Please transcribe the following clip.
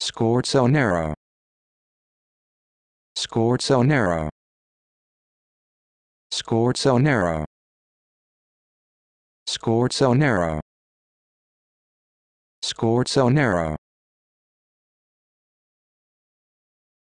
so narrow. Scored so narrow.